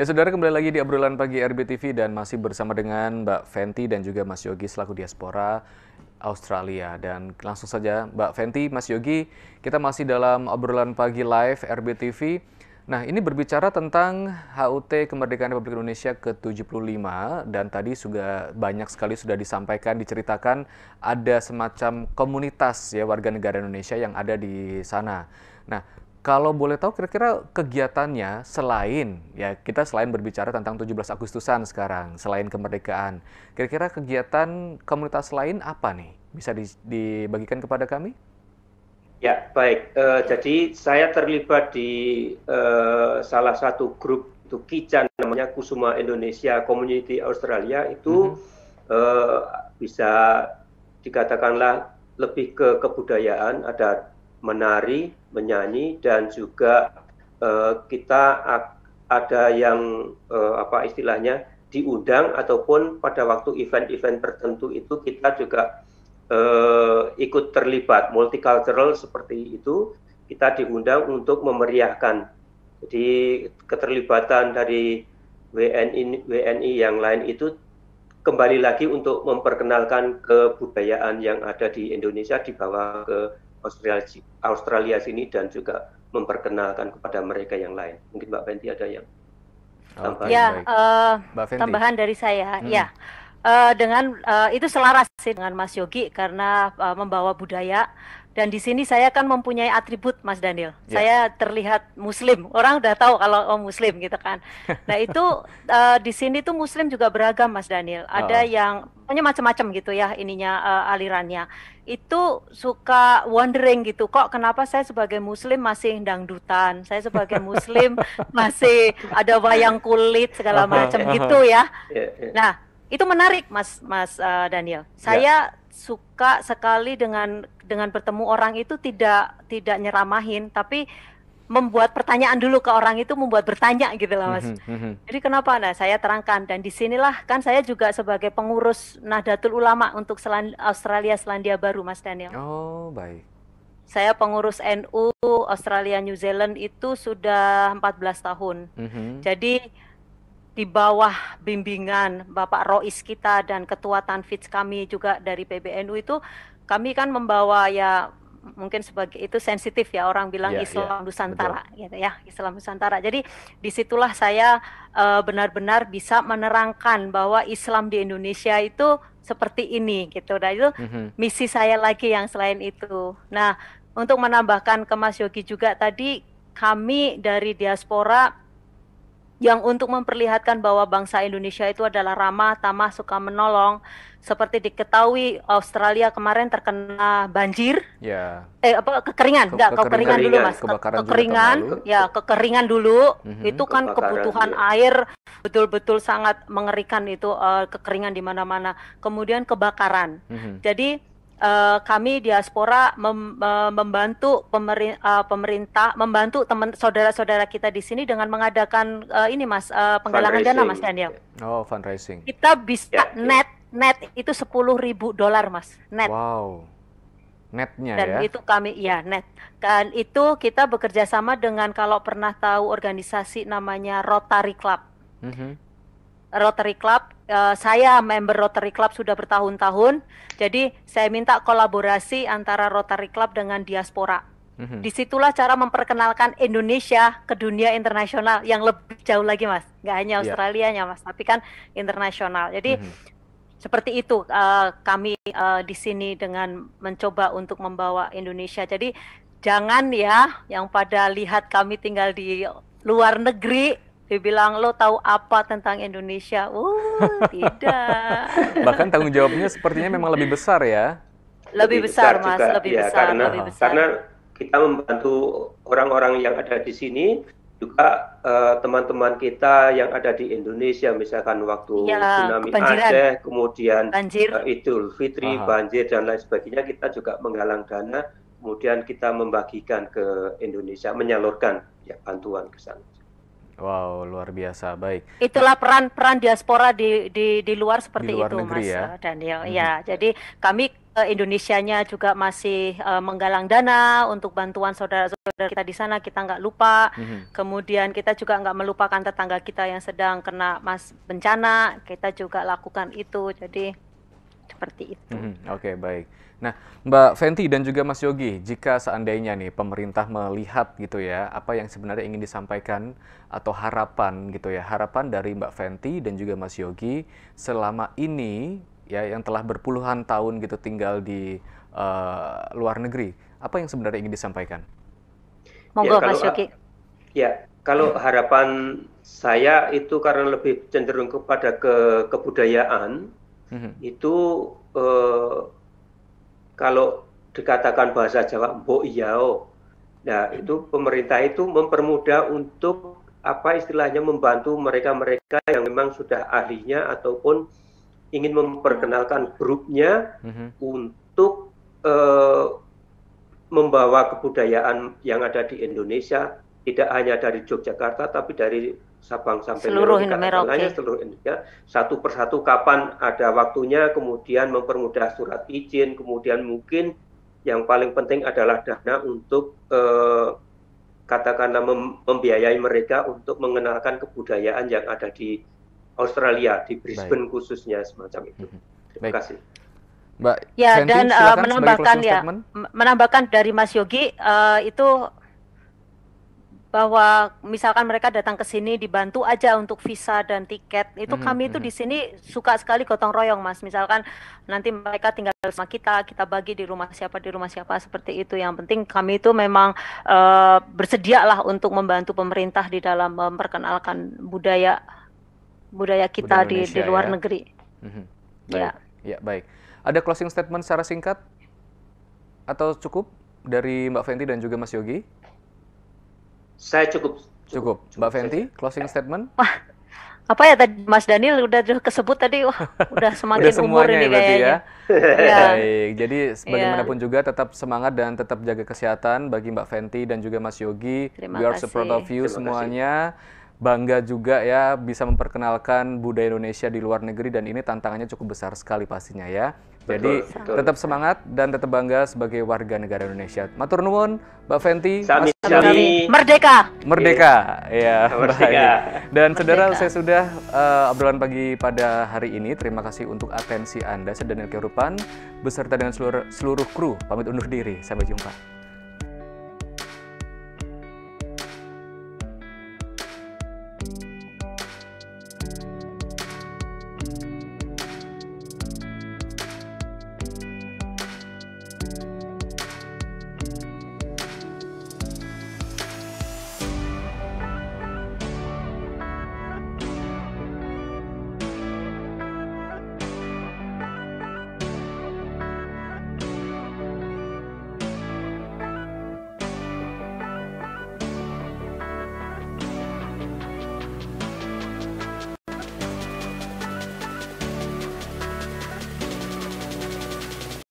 Ya saudara kembali lagi di obrolan pagi RBTV dan masih bersama dengan Mbak Fenty dan juga Mas Yogi selaku diaspora Australia. Dan langsung saja Mbak Fenty, Mas Yogi, kita masih dalam obrolan pagi live RBTV. Nah ini berbicara tentang HUT Kemerdekaan Republik Indonesia ke-75 dan tadi sudah banyak sekali sudah disampaikan, diceritakan ada semacam komunitas ya warga negara Indonesia yang ada di sana. Nah kalau boleh tahu kira-kira kegiatannya selain ya kita selain berbicara tentang 17 Agustusan sekarang, selain kemerdekaan, kira-kira kegiatan komunitas lain apa nih? Bisa di, dibagikan kepada kami? Ya, baik. Uh, jadi saya terlibat di uh, salah satu grup itu Kican namanya Kusuma Indonesia Community Australia itu mm -hmm. uh, bisa dikatakanlah lebih ke kebudayaan ada menari, menyanyi, dan juga uh, kita ada yang uh, apa istilahnya diundang ataupun pada waktu event-event tertentu itu kita juga uh, ikut terlibat multicultural seperti itu kita diundang untuk memeriahkan. di keterlibatan dari WNI WNI yang lain itu kembali lagi untuk memperkenalkan kebudayaan yang ada di Indonesia dibawa ke Australia, Australia sini dan juga memperkenalkan kepada mereka yang lain. Mungkin Mbak Fenty ada yang tambahan. ya, uh, tambahan dari saya. Hmm. Ya. Uh, dengan uh, itu selaras sih dengan Mas Yogi karena uh, membawa budaya dan di sini saya kan mempunyai atribut, Mas Daniel. Yeah. Saya terlihat Muslim. Orang udah tahu kalau oh Muslim gitu kan. Nah itu uh, di sini tuh Muslim juga beragam, Mas Daniel. Ada oh. yang pokoknya macam-macam gitu ya ininya uh, alirannya. Itu suka wondering gitu. Kok kenapa saya sebagai Muslim masih dangdutan? Saya sebagai Muslim masih ada wayang kulit segala uh-huh, macam uh-huh. gitu ya. Yeah, yeah. Nah itu menarik, Mas Mas uh, Daniel. Ya. Saya yeah. suka sekali dengan dengan bertemu orang itu tidak tidak nyeramahin tapi membuat pertanyaan dulu ke orang itu membuat bertanya gitu lah mas. Mm -hmm. Jadi kenapa? Nah saya terangkan dan disinilah kan saya juga sebagai pengurus Nahdlatul Ulama untuk Selan Australia Selandia Baru mas Daniel. Oh baik. Saya pengurus NU Australia New Zealand itu sudah 14 tahun. Mm -hmm. Jadi di bawah bimbingan Bapak Rois kita dan Ketua Tanfitz kami juga dari PBNU itu kami kan membawa ya mungkin sebagai itu sensitif ya orang bilang yeah, Islam yeah, Nusantara gitu ya Islam Nusantara jadi disitulah saya eh, benar-benar uh, bisa menerangkan bahwa Islam di Indonesia itu seperti ini gitu dan nah, itu mm-hmm. misi saya lagi yang selain itu nah untuk menambahkan ke Mas Yogi juga tadi kami dari diaspora yang untuk memperlihatkan bahwa bangsa Indonesia itu adalah ramah, tamah, suka menolong. Seperti diketahui Australia kemarin terkena banjir, ya. eh apa kekeringan, Ke, enggak kekeringan, dulu mas, kekeringan, ya kekeringan dulu, mm-hmm. itu kan Kebakaran kebutuhan air betul-betul sangat mengerikan itu uh, kekeringan di mana-mana. Kemudian kebakaran, mm-hmm. jadi uh, kami diaspora mem, uh, membantu pemerin, uh, pemerintah, membantu teman saudara-saudara kita di sini dengan mengadakan uh, ini Mas uh, penggalangan dana Mas Daniel. Oh, fundraising. Kita bisa yeah. Ya. net net itu sepuluh ribu dolar Mas, net. Wow. Netnya Dan ya. Dan itu kami ya net. Dan itu kita bekerja sama dengan kalau pernah tahu organisasi namanya Rotary Club. Mm -hmm Rotary Club. Uh, saya member Rotary Club sudah bertahun-tahun. Jadi saya minta kolaborasi antara Rotary Club dengan diaspora. Mhm. Disitulah cara memperkenalkan Indonesia ke dunia internasional yang lebih jauh lagi, Mas. Gak hanya iya. Australia yeah. Mas, tapi kan internasional. Jadi mm-hmm. seperti itu uh, kami uh, di sini dengan mencoba untuk membawa Indonesia. Jadi jangan ya yang pada lihat kami tinggal di luar negeri dibilang lo tahu apa tentang Indonesia? Uh, tidak. Bahkan tanggung jawabnya sepertinya memang lebih besar ya. Lebih, lebih besar, besar Mas, juga. lebih ya, besar, karena, lebih besar. Karena kita membantu orang-orang yang ada di sini juga eh, teman-teman uh, kita yang ada di Indonesia misalkan waktu ya, tsunami kebanjiran. Aceh kemudian banjir. Uh, Idul Fitri Aha. banjir dan lain sebagainya kita juga menggalang dana kemudian kita membagikan ke Indonesia menyalurkan ya bantuan ke sana. Wow, luar biasa. Baik. Itulah peran-peran diaspora di di di luar seperti di luar itu, negeri, Mas ya? Eh, Daniel. Hmm. Ya, jadi kami eh, Indonesia nya juga masih uh, menggalang dana untuk bantuan saudara-saudara kita di sana. Kita nggak lupa. Mm-hmm. Kemudian kita juga nggak melupakan tetangga kita yang sedang kena mas bencana. Kita juga lakukan itu. Jadi seperti itu. Mm-hmm. Oke, okay, baik. Nah, Mbak Fenty dan juga Mas Yogi, jika seandainya nih pemerintah melihat gitu ya, apa yang sebenarnya ingin disampaikan atau harapan gitu ya, harapan dari Mbak Fenty dan juga Mas Yogi selama ini ya yang telah berpuluhan tahun gitu tinggal di uh, luar negeri, apa yang sebenarnya ingin disampaikan? Monggo ya, Mas Yogi. Ya, kalau hmm. harapan saya itu karena lebih cenderung kepada ke kebudayaan, hmm. itu uh, kalau dikatakan bahasa Jawa mbok iyao. Nah, iya. itu pemerintah itu mempermudah untuk apa istilahnya membantu mereka-mereka yang memang sudah ahlinya ataupun ingin memperkenalkan grupnya mm-hmm. untuk uh, membawa kebudayaan yang ada di Indonesia tidak hanya dari Yogyakarta tapi dari Sabang sampai seluruh Merauke seluruh Indonesia satu persatu kapan ada waktunya kemudian mempermudah surat izin kemudian mungkin yang paling penting adalah dana untuk eh, katakanlah mem membiayai mereka untuk mengenalkan kebudayaan yang ada di Australia di Brisbane Baik. khususnya semacam itu mhm. terima Baik. kasih Mbak ya Sandy, dan uh, menambahkan ya menambahkan dari Mas Yogi uh, itu bahwa misalkan mereka datang ke sini dibantu aja untuk visa dan tiket itu hmm, kami itu mhm. di sini suka sekali gotong royong mas misalkan nanti mereka tinggal sama kita kita bagi di rumah siapa di rumah siapa seperti itu yang penting kami itu memang uh, eh, bersedia lah untuk membantu pemerintah di dalam memperkenalkan budaya budaya kita budaya di luar ya. negeri hmm, ya ya baik ada closing statement secara singkat atau cukup dari Mbak Fenty dan juga Mas Yogi saya cukup. Cukup. cukup. Mbak Fenty, closing eh. statement? apa ya tadi Mas Daniel udah kesebut tadi wah udah semakin udah umur ini ya, kayaknya. Ya. Baik, jadi iya. bagaimanapun juga tetap semangat dan tetap jaga kesehatan bagi Mbak Fenty dan juga Mas Yogi. Terima We are support of you Terima semuanya. Kasih bangga juga ya bisa memperkenalkan budaya Indonesia di luar negeri dan ini tantangannya cukup besar sekali pastinya ya. Jadi betul, tetap semangat dan tetap bangga sebagai warga negara Indonesia. Matur nuwun, Mbak Fenty. Sami, Mas Sami. Merdeka. Merdeka. Ya, merdeka. Dan saudara, saya sudah uh, obrolan pagi pada hari ini. Terima kasih untuk atensi Anda. Saya Daniel beserta dengan seluruh, seluruh kru pamit undur diri. Sampai jumpa.